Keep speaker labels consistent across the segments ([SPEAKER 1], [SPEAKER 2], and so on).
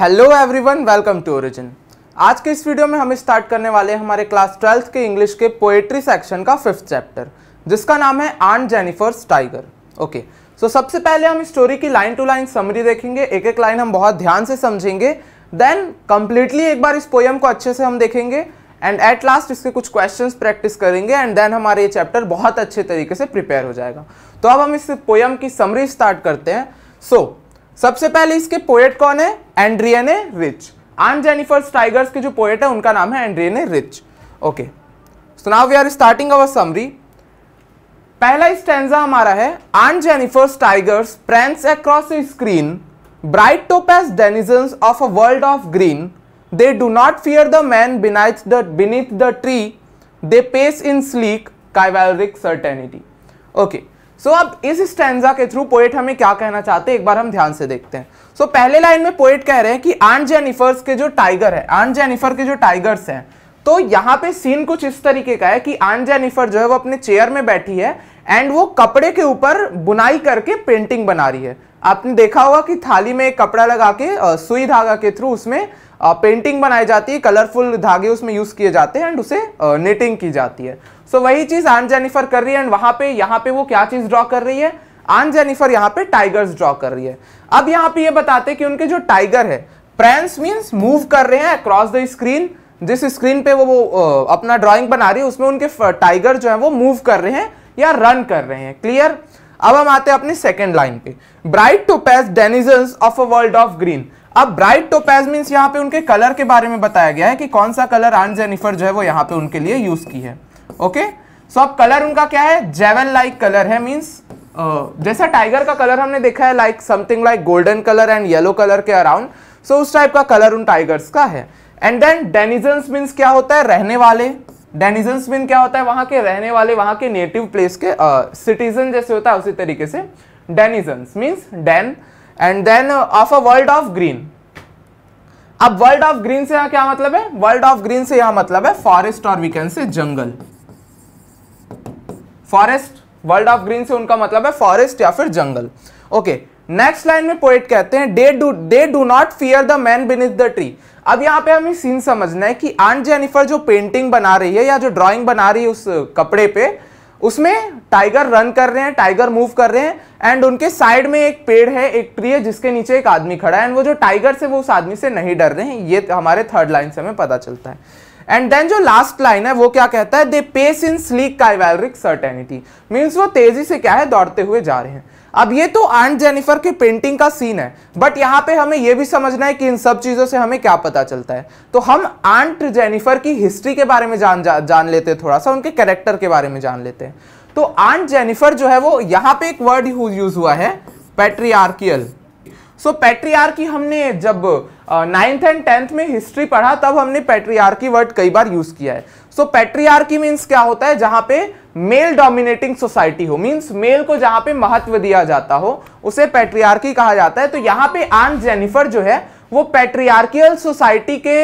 [SPEAKER 1] Hello everyone welcome to Origin आज के इस वीडियो में हम स्टार्ट करने वाले हमारे क्लास ट्वेल्थ के इंग्लिश के पोएट्री सेक्शन का फिफ्थ चैप्टर जिसका नाम है aunt Jennifer's tiger okay so सबसे पहले हम स्टोरी की लाइन टू लाइन समरी देखेंगे एक एक लाइन हम बहुत ध्यान से समझेंगे देन कंप्लीटली एक बार इस पोएम को अच्छे से हम देखेंगे एंड एट लास्ट इसके कुछ क्वेश्चंस प्रैक्टिस करेंगे एंड देन हमारे ये चैप्टर बहुत अच्छे तरीके से प्रिपेयर हो जाएगा तो अब हम इस पोएम की समरी स्टार्ट करते हैं सो so, सबसे पहले इसके पोएट कौन है Adrienne Rich aunt Jennifer tigers के जो पोएट है उनका नाम है Adrienne Rich okay so now we are starting our summary पहला स्टैंडा हमारा है aunt Jennifer's tigers prance across screen bright topaz denizens of a world of green they do not fear the man beneath the beneath the tree they pace in sleek chivalric certainty okay okay. So so, अब इस stanza के through poet हमें क्या कहना चाहते हैं एक बार हम ध्यान से देखते हैं सो so, पहले लाइन में पोएट कह रहे हैं कि आंट जेनिफर्स के जो टाइगर है आंट जेनिफर के जो टाइगर्स हैं तो यहाँ पे सीन कुछ इस तरीके का है कि आंट जेनिफर जो है वो अपने चेयर में बैठी है एंड वो कपड़े के ऊपर बुनाई करके पेंटिंग बना रही है आपने देखा होगा कि थाली में कपड़ा लगा के सुई धागा के थ्रू उसमें पेंटिंग बनाई जाती है कलरफुल धागे उसमें यूज़ किए जाते हैं एंड उसे नेटिंग की जाती है सो so, वही चीज़ आन जेनिफर कर रही है एंड वहां पे यहाँ पे वो क्या चीज़ ड्रॉ कर रही है आन जेनिफर यहाँ पे टाइगर्स ड्रॉ कर रही है अब यहाँ पे ये यह बताते हैं कि उनके जो टाइगर है प्रैंस मीन्स मूव कर रहे हैं अक्रॉस द स्क्रीन जिस स्क्रीन पे वो, वो अपना ड्राइंग बना रही है उसमें उनके टाइगर जो है वो मूव कर रहे हैं या रन कर रहे हैं क्लियर अब हम आते हैं अपनी सेकेंड लाइन पे bright topaz denizens of a world of green अब ब्राइट टोपैज मीन्स यहाँ पे उनके कलर के बारे में बताया गया है कि कौन सा कलर आन जेनिफर जो है वो यहाँ पे उनके लिए यूज की है ओके सो अब कलर उनका क्या है जेवन लाइक कलर है मीन्स जैसा टाइगर का कलर हमने देखा है like something like golden colour and yellow colour के अराउंड सो so, उस टाइप का कलर उन टाइगर्स का है एंड देन डेनिजन मीन्स क्या होता है रहने वाले डेनिजन्स मीन क्या होता है वहां के रहने वाले वहां के नेटिव प्लेस के सिटीजन uh, जैसे होता है उसी तरीके से denizens means den and then of a world of green अब वर्ल्ड ऑफ ग्रीन से यहां क्या मतलब है वर्ल्ड ऑफ ग्रीन से यहां मतलब है फॉरेस्ट और we can say jungle forest world of green से उनका मतलब है फॉरेस्ट या फिर जंगल ओके नेक्स्ट लाइन में पोइट कहते हैं they do they do not fear the man beneath the tree अब यहाँ पे हमें सीन समझना है कि आंट जेनिफर जो पेंटिंग बना रही है या जो ड्राइंग बना रही है उस कपड़े पे उसमें टाइगर रन कर रहे हैं टाइगर मूव कर रहे हैं एंड उनके साइड में एक पेड़ है एक ट्री है जिसके नीचे एक आदमी खड़ा है एंड वो जो टाइगर से वो उस आदमी से नहीं डर रहे हैं ये हमारे थर्ड लाइन से हमें पता चलता है एंड देन जो लास्ट लाइन है वो क्या कहता है they pace in sleek chivalric certainty means वो तेजी से क्या है दौड़ते हुए जा रहे हैं अब ये तो आंट जेनिफर के पेंटिंग का सीन है बट यहाँ पे हमें यह भी समझना है कि इन सब चीज़ों से हमें क्या पता चलता है तो हम आंट जेनिफर की हिस्ट्री के बारे में जान जा, जान लेते हैं थोड़ा सा उनके कैरेक्टर के बारे में जान लेते हैं तो आंट जेनिफर जो है वो यहाँ पे एक वर्ड यूज हुआ है पेट्रियार्कियल सो so, पैट्रियार्की हमने जब नाइन्थ एंड टेंथ में हिस्ट्री पढ़ा तब हमने की वर्ड कई बार यूज किया है सो so, की मीन्स क्या होता है जहां पे मेल डोमिनेटिंग सोसाइटी हो मींस मेल को जहां पे महत्व दिया जाता हो उसे पैट्रियार्की कहा जाता है तो यहाँ पे आन जेनिफर जो है वो पैट्रियार्कियल सोसाइटी के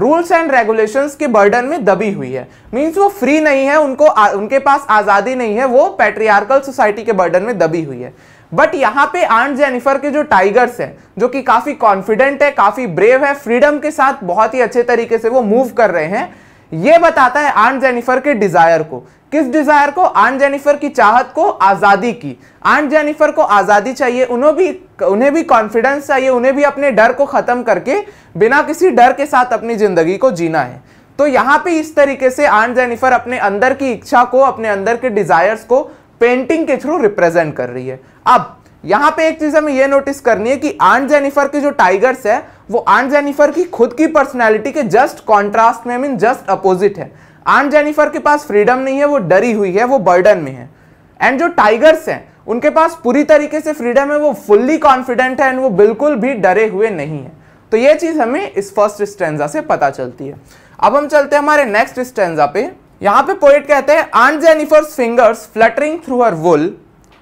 [SPEAKER 1] रूल्स एंड रेगुलेशंस के बर्डन में दबी हुई है मींस वो फ्री नहीं है उनको आ, उनके पास आज़ादी नहीं है वो पैट्रियार्कल सोसाइटी के बर्डन में दबी हुई है बट यहाँ पे आंट जेनिफर के जो टाइगर्स हैं जो कि काफ़ी कॉन्फिडेंट है काफ़ी ब्रेव है फ्रीडम के साथ बहुत ही अच्छे तरीके से वो मूव कर रहे हैं ये बताता है आंट जेनिफर के डिजायर को किस डिजायर को आंट जेनिफर की चाहत को आज़ादी की आंट जेनिफर को आज़ादी चाहिए उन्हें भी उन्हें भी कॉन्फिडेंस चाहिए उन्हें भी अपने डर को ख़त्म करके बिना किसी डर के साथ अपनी ज़िंदगी को जीना है तो यहाँ पे इस तरीके से आंट जेनिफर अपने अंदर की इच्छा को अपने अंदर के डिज़ायर्स को पेंटिंग के थ्रू रिप्रेजेंट कर रही है अब यहां पे एक चीज हमें यह नोटिस करनी है कि आंट जेनिफर के जो टाइगर्स है वो आंट जेनिफर की खुद की पर्सनैलिटी के जस्ट कॉन्ट्रास्ट में मीन जस्ट अपोजिट है आंट जेनिफर के पास फ्रीडम नहीं है वो डरी हुई है वो बर्डन में है एंड जो टाइगर्स हैं उनके पास पूरी तरीके से फ्रीडम है वो फुल्ली कॉन्फिडेंट है एंड वो बिल्कुल भी डरे हुए नहीं है तो ये चीज़ हमें इस फर्स्ट स्टेंजा से पता चलती है अब हम चलते हैं हमारे नेक्स्ट स्टेंजा पे यहाँ पे पोइट कहते हैं aunt Jennifer's fingers fluttering through her wool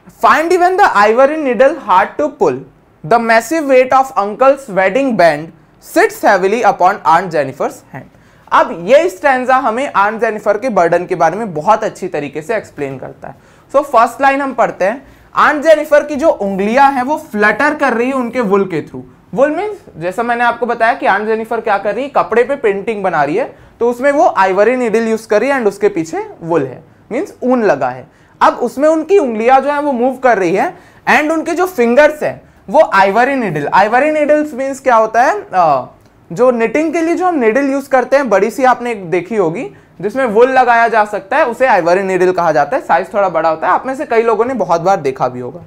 [SPEAKER 1] Find even the ivory needle hard to pull. The massive weight of uncle's wedding band sits heavily upon Aunt Jennifer's hand. अब ये stanza हमें aunt Jennifer के burden के बारे में बहुत अच्छी तरीके से एक्सप्लेन करता है सो फर्स्ट लाइन हम पढ़ते हैं आंट जेनिफर की जो उंगलियां हैं वो फ्लटर कर रही है उनके वुल के थ्रू वुल मीन्स जैसा मैंने आपको बताया कि आंट जेनिफर क्या कर रही है कपड़े पे पेंटिंग बना रही है तो उसमें वो आइवरी नीडल यूज कर रही है एंड उसके पीछे वुल है मीन्स ऊन लगा है अब उसमें उनकी उंगलियां जो है वो मूव कर रही है एंड उनके जो फिंगर्स है वो ivory needle ivory needles means क्या होता है आ, जो निटिंग के लिए जो हम निडल यूज करते हैं बड़ी सी आपने देखी होगी जिसमें वुल लगाया जा सकता है उसे आइवरी निडल कहा जाता है साइज थोड़ा बड़ा होता है आप में से कई लोगों ने बहुत बार देखा भी होगा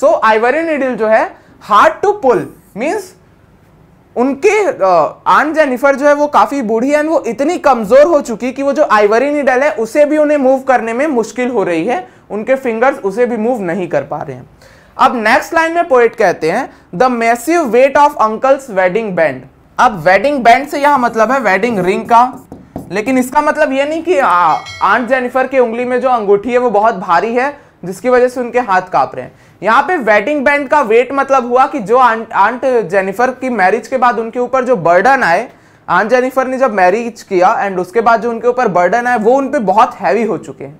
[SPEAKER 1] सो आइवरी निडल जो है हार्ड टू पुल मीन्स उनके आन जेनिफर जो है वो काफ़ी बूढ़ी और वो इतनी कमज़ोर हो चुकी कि वो जो आइवरी निडल है उसे भी उन्हें मूव करने में मुश्किल हो रही है उनके फिंगर्स उसे भी मूव नहीं कर पा रहे हैं अब नेक्स्ट लाइन में पोइट कहते हैं the massive weight of uncle's wedding band अब वेडिंग बैंड से यह मतलब है वेडिंग रिंग का लेकिन इसका मतलब ये नहीं कि आंट जेनिफर की उंगली में जो अंगूठी है वो बहुत भारी है जिसकी वजह से उनके हाथ कांप रहे हैं यहाँ पे वेडिंग बैंड का वेट मतलब हुआ कि जो आंट, आंट जेनिफर की मैरिज के बाद उनके ऊपर जो बर्डन आए आंट जेनिफर ने जब मैरिज किया एंड उसके बाद जो उनके ऊपर बर्डन आए वो उन पर बहुत हैवी हो चुके हैं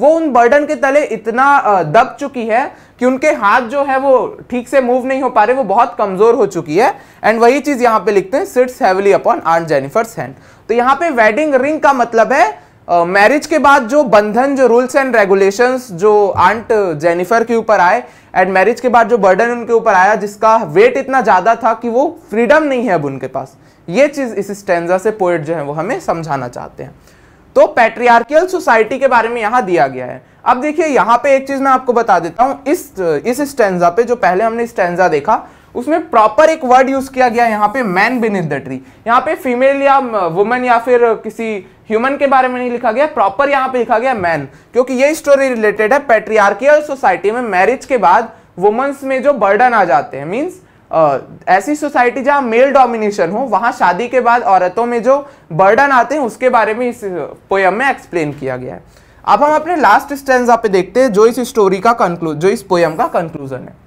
[SPEAKER 1] वो उन बर्डन के तले इतना दब चुकी है कि उनके हाथ जो है वो ठीक से मूव नहीं हो पा रहे वो बहुत कमजोर हो चुकी है एंड वही चीज यहाँ पे लिखते हैं sits heavily upon aunt Jennifer's hand तो यहाँ पे वेडिंग रिंग का मतलब है मैरिज uh, के बाद जो बंधन जो रूल्स एंड रेगुलेशंस जो आंट जेनिफर के ऊपर आए एंड मैरिज के बाद जो बर्डन उनके ऊपर आया जिसका वेट इतना ज़्यादा था कि वो फ्रीडम नहीं है अब उनके पास ये चीज़ इस स्टेंजा से पोइट जो है वो हमें समझाना चाहते हैं तो पैट्रियार्कियल सोसाइटी के बारे में यहाँ दिया गया है अब देखिए यहाँ पे एक चीज़ मैं आपको बता देता हूँ इस इस स्टेंजा पे जो पहले हमने स्टेंजा देखा उसमें प्रॉपर एक वर्ड यूज किया गया यहाँ पे मैन बिनिथ द ट्री यहाँ पे फीमेल या वुमेन या फिर किसी ह्यूमन के बारे में नहीं लिखा गया प्रॉपर यहाँ पे लिखा गया मैन क्योंकि ये स्टोरी रिलेटेड है पेट्रियार्कियल सोसाइटी में मैरिज के बाद वुमेन्स में जो बर्डन आ जाते हैं मीन्स ऐसी सोसाइटी जहाँ मेल डोमिनेशन हो वहाँ शादी के बाद औरतों में जो बर्डन आते हैं उसके बारे में इस पोयम में एक्सप्लेन किया गया है अब हम अपने लास्ट स्टैंड पे देखते हैं जो इस स्टोरी का कंक्लूज जो इस पोयम का कंक्लूजन है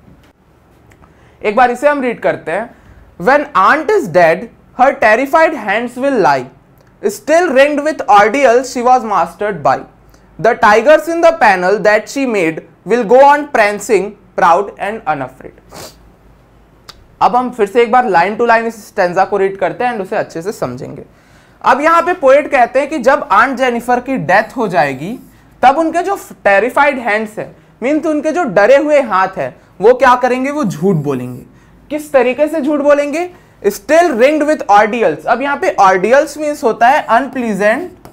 [SPEAKER 1] एक बार इसे हम रीड करते हैं when aunt is dead her terrified hands will lie still ringed with ordeal she was mastered by the tigers in the panel that she made will go on prancing proud and unafraid अब हम फिर से एक बार line to line इस stanza को read करते हैं एंड उसे अच्छे से समझेंगे अब यहां पे पोएट कहते हैं कि जब आंट जेनिफर की डेथ हो जाएगी तब उनके जो टेरिफाइड हैंड्स हैं मीन तो उनके जो डरे हुए हाथ है वो क्या करेंगे वो झूठ बोलेंगे किस तरीके से झूठ बोलेंगे स्टिल रिंग विथ ऑर्डियल्स अब यहां पे ऑर्डियल्स मीन्स होता है unpleasant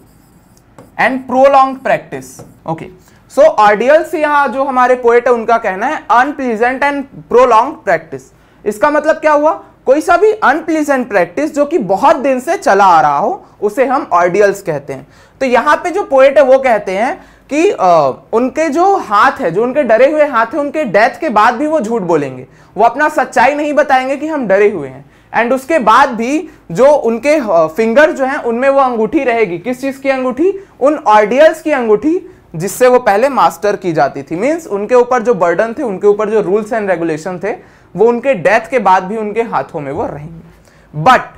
[SPEAKER 1] and prolong practice okay so ordeals यहां जो हमारे पोएट है उनका कहना है अनप्लीजेंट एंड प्रोलॉन्ग प्रैक्टिस इसका मतलब क्या हुआ कोई सा भी अनप्लीजेंट प्रैक्टिस जो कि बहुत दिन से चला आ रहा हो उसे हम ऑर्डियल्स कहते हैं तो यहां पे जो पोएट है वो कहते हैं कि आ, उनके जो हाथ है जो उनके डरे हुए हाथ है उनके डेथ के बाद भी वो झूठ बोलेंगे वो अपना सच्चाई नहीं बताएंगे कि हम डरे हुए हैं एंड उसके बाद भी जो उनके फिंगर जो हैं उनमें वो अंगूठी रहेगी किस चीज़ की अंगूठी उन ऑर्डियल्स की अंगूठी जिससे वो पहले मास्टर की जाती थी मीन्स उनके ऊपर जो बर्डन थे उनके ऊपर जो रूल्स एंड रेगुलेशन थे वो उनके डेथ के बाद भी उनके हाथों में वो रहेंगे बट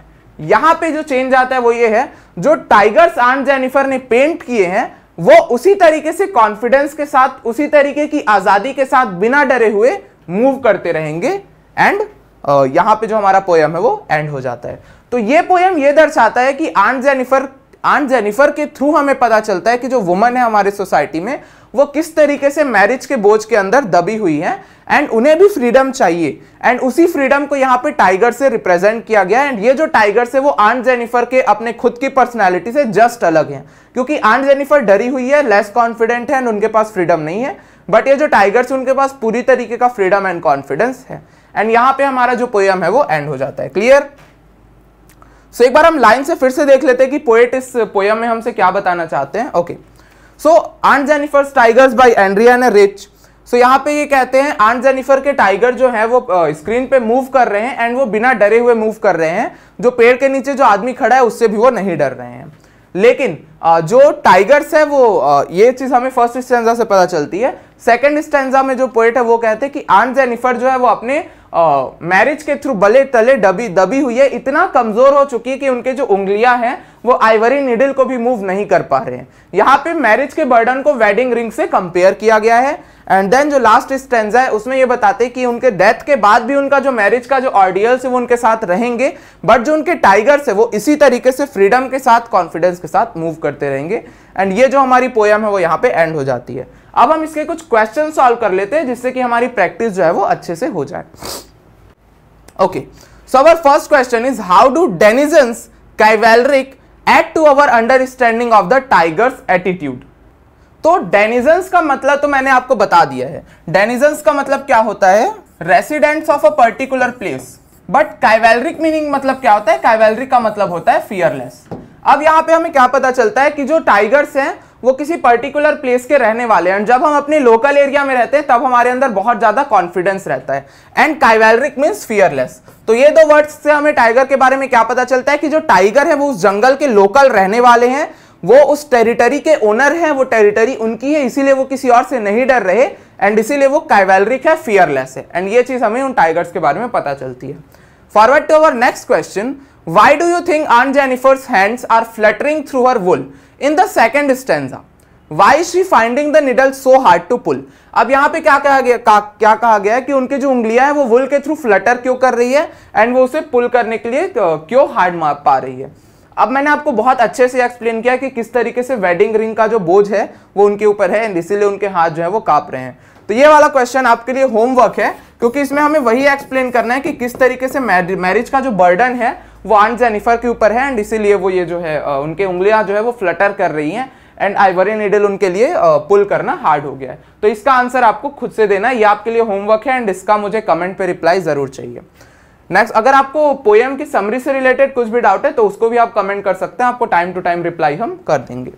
[SPEAKER 1] यहाँ पे जो चेंज आता है वो ये है जो टाइगर्स आंट जेनिफर ने पेंट किए हैं वो उसी तरीके से कॉन्फिडेंस के साथ उसी तरीके की आज़ादी के साथ बिना डरे हुए मूव करते रहेंगे एंड यहां पे जो हमारा पोयम है वो एंड हो जाता है तो ये पोयम ये दर्शाता है कि आंट जेनिफर आंट जेनिफर के थ्रू हमें पता चलता है कि जो वुमन है हमारे सोसाइटी में वो किस तरीके से मैरिज के बोझ के अंदर दबी हुई है एंड उन्हें भी फ्रीडम चाहिए एंड उसी फ्रीडम को यहाँ पे टाइगर से रिप्रेजेंट किया गया एंड ये जो टाइगर से वो आंट जेनिफर के अपने खुद की पर्सनैलिटी से जस्ट अलग है क्योंकि आंट जेनिफर डरी हुई है लेस कॉन्फिडेंट है एंड उनके पास फ्रीडम नहीं है बट ये जो टाइगर्स उनके पास पूरी तरीके का फ्रीडम एंड कॉन्फिडेंस है एंड यहाँ पे हमारा जो पोयम है वो एंड हो जाता है क्लियर सो एक बार हम लाइन से फिर से देख लेते हैं कि पोएट इस पोयम में हमसे क्या बताना चाहते हैं okay so aunt Jennifer's tigers by Adrienne Rich so यहाँ पे ये कहते हैं आंट जेनिफर के टाइगर जो है वो स्क्रीन पे मूव कर रहे हैं एंड वो बिना डरे हुए मूव कर रहे हैं जो पेड़ के नीचे जो आदमी खड़ा है उससे भी वो नहीं डर रहे हैं लेकिन जो टाइगर्स है वो ये चीज़ हमें फर्स्ट स्टेंजा से पता चलती है सेकंड स्टेंजा में जो पोएट है वो कहते हैं कि आन जेनिफर जो है वो अपने मैरिज के थ्रू बले तले दबी दबी हुई है इतना कमज़ोर हो चुकी है कि उनके जो उंगलियां हैं वो आइवरी निडिल को भी मूव नहीं कर पा रहे हैं यहाँ पे मैरिज के बर्डन को वेडिंग रिंग से कंपेयर किया गया है एंड देन जो लास्ट स्टेंजा है उसमें ये बताते हैं कि उनके डेथ के बाद भी उनका जो मैरिज का जो ऑर्डियल्स है वो उनके साथ रहेंगे बट जो उनके टाइगर्स है वो इसी तरीके से फ्रीडम के साथ कॉन्फिडेंस के साथ मूव करते रहेंगे एंड ये जो हमारी पोयम है वो यहाँ पे एंड हो जाती है अब हम इसके कुछ क्वेश्चन सॉल्व कर लेते हैं जिससे कि हमारी प्रैक्टिस जो है वो अच्छे से हो जाए okay so our first question is how do denizens chivalric add to our understanding of the tigers attitude तो डेनिजन्स का मतलब तो मैंने आपको बता दिया है डेनिजन्स का मतलब क्या होता है residents of a particular place but chivalric meaning मतलब क्या होता है काइवेलरिक का मतलब होता है फियरलेस अब यहां पे हमें क्या पता चलता है कि जो टाइगर्स हैं वो किसी पर्टिकुलर प्लेस के रहने वाले हैं जब हम अपने लोकल एरिया में रहते हैं तब हमारे अंदर बहुत ज़्यादा कॉन्फिडेंस रहता है एंड काइवेलरिक मीन्स फियरलेस तो ये दो वर्ड्स से हमें टाइगर के बारे में क्या पता चलता है कि जो टाइगर है वो उस जंगल के लोकल रहने वाले हैं वो उस टेरिटरी के ओनर है वो टेरिटरी उनकी है इसीलिए वो किसी और से नहीं डर रहे एंड इसीलिए वो काइवेलरिक है फियरलेस है एंड ये चीज़ हमें उन टाइगर्स के बारे में पता चलती है forward to our next question why do you think aunt Jennifer's hands are fluttering through her wool in the second stanza why she finding the needle so hard to pull अब यहां पे क्या कहा गया का, क्या कहा गया कि उनकी जो उंगलियां हैं वो वुल के थ्रू फ्लटर क्यों कर रही है एंड वो उसे पुल करने के लिए क्यों हार्ड मार पा रही है अब मैंने आपको बहुत अच्छे से एक्सप्लेन किया कि किस तरीके से वेडिंग रिंग का जो बोझ है वो उनके ऊपर है एंड इसीलिए उनके हाथ जो है वो काँप रहे हैं तो ये वाला क्वेश्चन आपके लिए होमवर्क है क्योंकि इसमें हमें वही एक्सप्लेन करना है कि किस तरीके से मैरिज का जो बर्डन है वो आंट जेनिफर के ऊपर है एंड इसीलिए वो ये जो है उनके उंगलियां जो है वो फ्लटर कर रही हैं एंड आईवरी नीडल उनके लिए पुल करना हार्ड हो गया है तो इसका आंसर आपको खुद से देना है ये आपके लिए होमवर्क है एंड इसका मुझे कमेंट पे रिप्लाई ज़रूर चाहिए नेक्स्ट अगर आपको पोएम की समरी से रिलेटेड कुछ भी डाउट है तो उसको भी आप कमेंट कर सकते हैं आपको टाइम टू टाइम रिप्लाई हम कर देंगे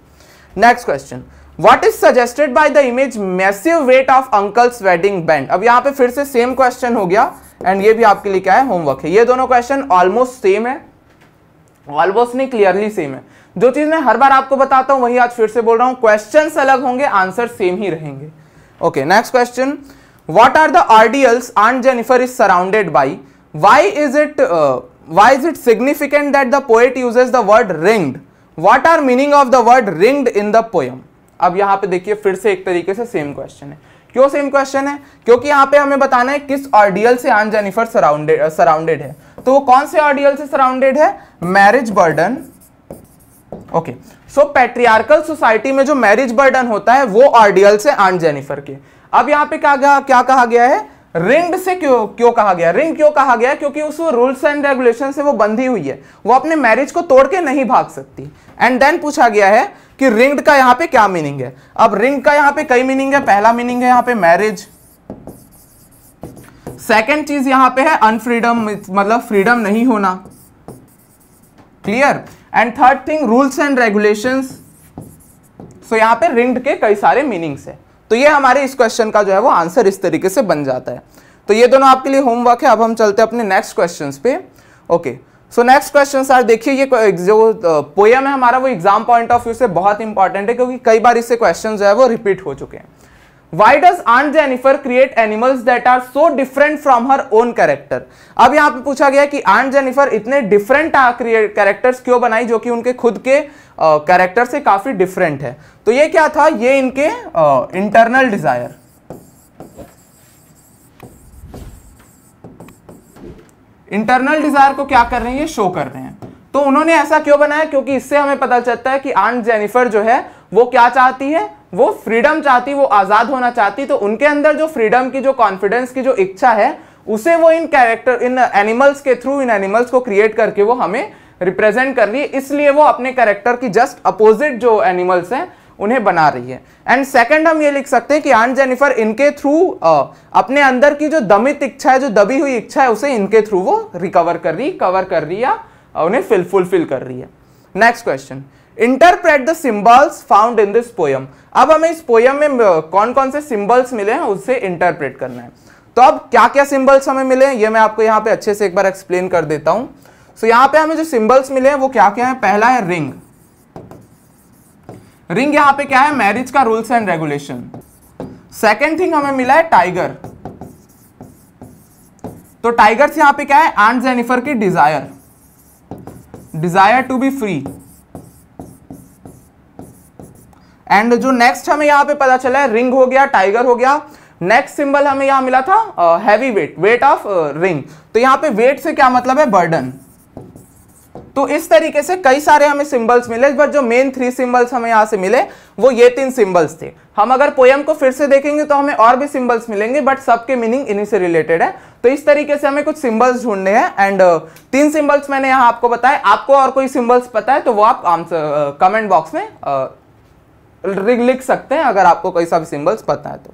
[SPEAKER 1] next question what is suggested by the image massive weight of uncle's wedding band अब यहाँ पे फिर से सेम क्वेश्चन हो गया एंड ये भी आपके लिए क्या है होमवर्क है ये दोनों क्वेश्चन ऑलमोस्ट सेम है ऑलमोस्ट नहीं क्लियरली सेम है जो चीज़ मैं हर बार आपको बताता हूं वही आज फिर से बोल रहा हूं क्वेश्चन अलग होंगे आंसर सेम ही रहेंगे okay next question what are the ordeals aunt Jennifer is surrounded by why is it why is it significant that the poet uses the word ringed what are meaning of the word ringed in the poem अब यहाँ पे देखिए फिर से एक तरीके से same question है क्यों सेम क्वेश्चन है क्योंकि यहाँ पे हमें बताना है किस ऑर्डियल से आन जेनिफर सराउंडेड सराउंडेड है तो वो कौन से ऑर्डियल से सराउंडेड है marriage burden okay so patriarchal society में जो मैरिज बर्डन होता है वो ऑर्डियल से आन जेनिफर के अब यहाँ पे क्या क्या कहा गया है रिंग से क्यों क्यों कहा गया रिंग क्यों कहा गया क्योंकि उस रूल्स एंड रेगुलेशन से वो बंधी हुई है वो अपने मैरिज को तोड़ के नहीं भाग सकती एंड देन पूछा गया है कि रिंग्ड का यहां पे क्या मीनिंग है अब रिंग का यहां पे कई मीनिंग है पहला मीनिंग है यहां पे मैरिज सेकेंड चीज यहां पे है अनफ्रीडम मतलब फ्रीडम नहीं होना clear and third thing rules and regulation so यहां पे रिंग के कई सारे मीनिंग्स है तो ये हमारे इस क्वेश्चन का जो है वो आंसर इस तरीके से बन जाता है तो ये दोनों आपके लिए होमवर्क है अब हम चलते हैं अपने नेक्स्ट क्वेश्चन पे okay so next question sir देखिए ये जो पोयम है हमारा वो एग्जाम पॉइंट ऑफ व्यू से बहुत इंपॉर्टेंट है क्योंकि कई बार इससे क्वेश्चन जो है वो रिपीट हो चुके हैं why does aunt jennifer create animals that are so different from her own character अब यहां पे पूछा गया कि aunt jennifer इतने different characters क्यों बनाई जो कि उनके खुद के character से काफी different है तो ये क्या था ये इनके internal desire. इंटरनल डिजायर को क्या कर रहे हैं ये शो कर रहे हैं तो उन्होंने ऐसा क्यों बनाया क्योंकि इससे हमें पता चलता है कि आंट जेनिफर जो है वो क्या चाहती है वो फ्रीडम चाहती वो आज़ाद होना चाहती तो उनके अंदर जो फ्रीडम की जो कॉन्फिडेंस की जो इच्छा है उसे वो इन कैरेक्टर इन एनिमल्स के थ्रू इन एनिमल्स को क्रिएट करके वो हमें रिप्रेजेंट कर रही है इसलिए वो अपने कैरेक्टर की जस्ट अपोजिट जो एनिमल्स हैं उन्हें बना रही है एंड सेकंड हम ये लिख सकते हैं कि आंट जेनिफर इनके थ्रू अपने अंदर की जो दमित इच्छा है जो दबी हुई इच्छा है उसे इनके थ्रू वो रिकवर कर रही कवर कर रही या उन्हें फिल फुलफिल कर रही है next question interpret the symbols found in this poem अब हमें इस पोयम में कौन कौन से सिंबल्स मिले हैं उससे इंटरप्रेट करना है तो अब क्या क्या सिंबल्स हमें मिले हैं ये मैं आपको यहाँ पे अच्छे से एक बार एक्सप्लेन कर देता हूं सो so, यहाँ पे हमें जो सिंबल्स मिले हैं वो क्या क्या है पहला है रिंग रिंग यहाँ पे क्या है मैरिज का rules and regulation second thing हमें मिला है टाइगर तो टाइगर्स यहां पे क्या है एंड जेनिफर की desire desire to be free and जो नेक्स्ट हमें यहाँ पे पता चला है रिंग हो गया टाइगर हो गया नेक्स्ट सिंबल हमें यहाँ मिला था heavy weight weight of ring तो यहाँ पे वेट से क्या मतलब है बर्डन तो इस तरीके से कई सारे हमें सिंबल्स मिले बट जो मेन थ्री सिंबल्स हमें यहाँ से मिले वो ये तीन सिंबल्स थे हम अगर पोयम को फिर से देखेंगे तो हमें और भी सिंबल्स मिलेंगे बट सबके मीनिंग इन्हीं से रिलेटेड है तो इस तरीके से हमें कुछ सिंबल्स ढूंढने हैं एंड तीन सिंबल्स मैंने यहाँ आपको बताया आपको और कोई सिंबल्स पता है तो वो आप आंसर कमेंट बॉक्स में लिख सकते हैं अगर आपको कई सब सिंबल्स पता है तो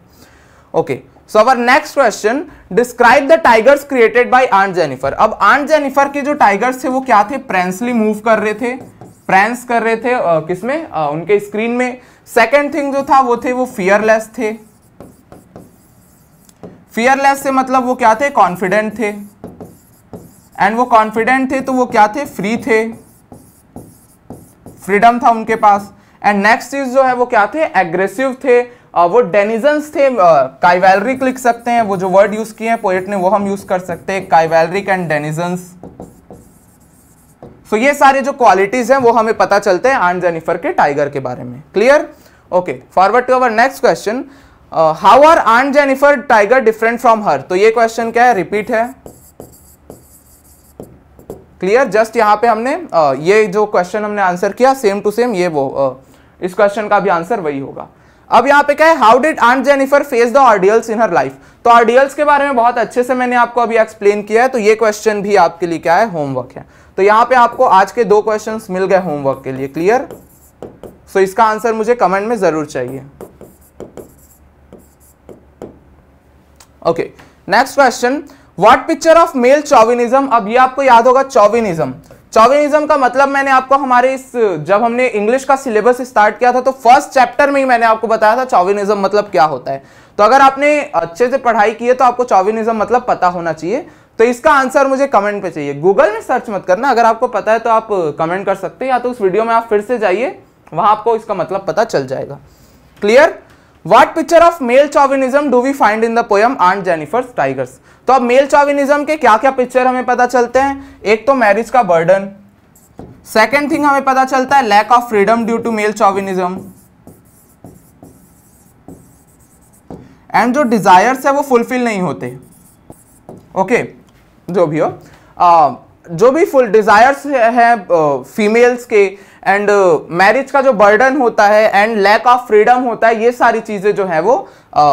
[SPEAKER 1] okay so our next question describe the tigers created by aunt Jennifer अब आंट जेनिफर के जो टाइगर्स थे वो क्या थे प्रेंसली मूव कर रहे थे प्रेंस कर रहे थे uh, किसमें uh, उनके स्क्रीन में सेकेंड थिंग जो था वो थे वो फियरलेस थे फियरलेस से मतलब वो क्या थे कॉन्फिडेंट थे एंड वो कॉन्फिडेंट थे तो वो क्या थे फ्री थे फ्रीडम था उनके पास एंड नेक्स्ट चीज जो है वो क्या थे एग्रेसिव थे आ, वो डेनिजन्स थे काइवेलरिक लिख सकते हैं वो जो वर्ड यूज किए हैं पोएट ने वो हम यूज कर सकते हैं काइवेलरिक एंड डेनिजन्स सो ये सारे जो क्वालिटीज हैं वो हमें पता चलते हैं आंट जेनिफर के टाइगर के बारे में clear okay forward to our next question how are aunt Jennifer tiger different from her तो ये क्वेश्चन क्या है रिपीट है क्लियर जस्ट यहां पे हमने uh, ये जो क्वेश्चन हमने आंसर किया सेम टू सेम ये वो uh, इस क्वेश्चन का भी आंसर वही होगा अब यहाँ पे क्या है how did aunt Jennifer face the ordeals in her life तो ऑर्डियल्स के बारे में बहुत अच्छे से मैंने आपको अभी एक्सप्लेन किया है तो ये क्वेश्चन भी आपके लिए क्या है होमवर्क है तो यहाँ पे आपको आज के दो क्वेश्चन मिल गए होमवर्क के लिए क्लियर सो so, इसका आंसर मुझे कमेंट में जरूर चाहिए okay next question what picture of male chauvinism अब ये आपको याद होगा चौविनिज्म चौविनिज्म का मतलब मैंने आपको हमारे इस जब हमने इंग्लिश का सिलेबस स्टार्ट किया था तो फर्स्ट चैप्टर में ही मैंने आपको बताया था चौविनिज्म मतलब क्या होता है तो अगर आपने अच्छे से पढ़ाई की है तो आपको चौविनिज्म मतलब पता होना चाहिए तो इसका आंसर मुझे कमेंट पे चाहिए गूगल में सर्च मत करना अगर आपको पता है तो आप कमेंट कर सकते हैं या तो उस वीडियो में आप फिर से जाइए वहां आपको इसका मतलब पता चल जाएगा clear what picture of male chauvinism do we find in the poem aunt Jennifer's tigers तो अब मेल चॉविनिज्म के क्या क्या पिक्चर हमें पता चलते हैं एक तो मैरिज का बर्डन सेकेंड थिंग हमें पता चलता है lack of freedom due to male chauvinism and जो डिजायर्स है वो फुलफिल नहीं होते ओके okay, जो भी हो जो भी फुल डिज़ायर्स हैं फीमेल्स के एंड मैरिज का जो बर्डन होता है एंड लैक ऑफ फ्रीडम होता है ये सारी चीज़ें जो है वो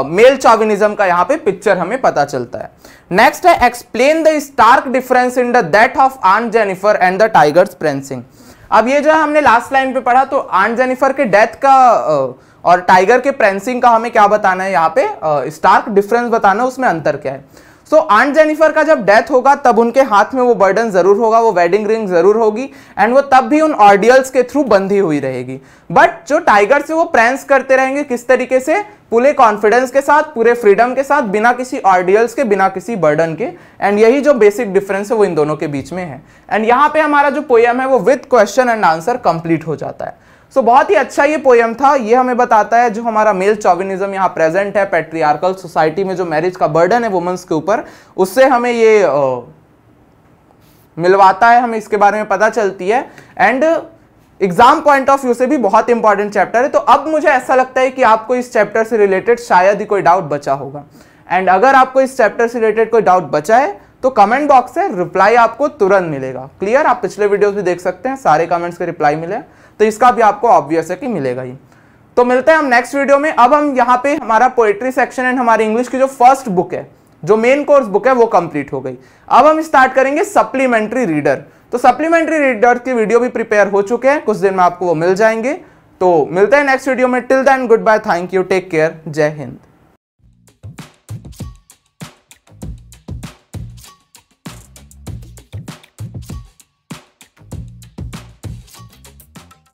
[SPEAKER 1] मेल चाविनिज्म का यहाँ पे पिक्चर हमें पता चलता है नेक्स्ट है explain the stark difference in the death of aunt Jennifer and the tigers prancing अब ये जो है हमने लास्ट लाइन पे पढ़ा तो आंट जेनिफर के डेथ का और टाइगर के प्रेंसिंग का हमें क्या बताना है यहाँ पे स्टार्क डिफरेंस बताना उसमें अंतर क्या है सो आंट जेनिफर का जब डेथ होगा तब उनके हाथ में वो बर्डन जरूर होगा वो वेडिंग रिंग जरूर होगी एंड वो तब भी उन ऑर्डियल्स के थ्रू बंधी हुई रहेगी बट जो टाइगर से वो प्रैंस करते रहेंगे किस तरीके से पूरे कॉन्फिडेंस के साथ पूरे फ्रीडम के साथ बिना किसी ऑर्डियल्स के बिना किसी बर्डन के एंड यही जो बेसिक डिफरेंस है वो इन दोनों के बीच में है एंड यहाँ पे हमारा जो पोएम है वो with question and answer complete हो जाता है सो बहुत ही अच्छा ये पोयम था ये हमें बताता है जो हमारा मेल चौविनिज्म यहाँ प्रेजेंट है पेट्रियार्कल सोसाइटी में जो मैरिज का बर्डन है वुमेंस के ऊपर उससे हमें ये आ, मिलवाता है हमें इसके बारे में पता चलती है and exam point of view से भी बहुत इंपॉर्टेंट चैप्टर है तो अब मुझे ऐसा लगता है कि आपको इस चैप्टर से रिलेटेड शायद ही कोई डाउट बचा होगा एंड अगर आपको इस चैप्टर से रिलेटेड कोई डाउट बचा है तो कमेंट बॉक्स से रिप्लाई आपको तुरंत मिलेगा क्लियर आप पिछले वीडियोस भी देख सकते हैं सारे कमेंट्स के रिप्लाई मिले तो इसका भी आपको ऑब्वियस है कि मिलेगा ही तो मिलते हैं हम नेक्स्ट वीडियो में अब हम यहाँ पे हमारा पोएट्री सेक्शन एंड हमारी इंग्लिश की जो फर्स्ट बुक है जो मेन कोर्स बुक है वो कंप्लीट हो गई अब हम स्टार्ट करेंगे सप्लीमेंट्री रीडर तो सप्लीमेंट्री रीडर की वीडियो भी प्रिपेयर हो चुके हैं कुछ दिन में आपको वो मिल जाएंगे तो मिलते हैं नेक्स्ट वीडियो में till then goodbye thank you take care जय हिंद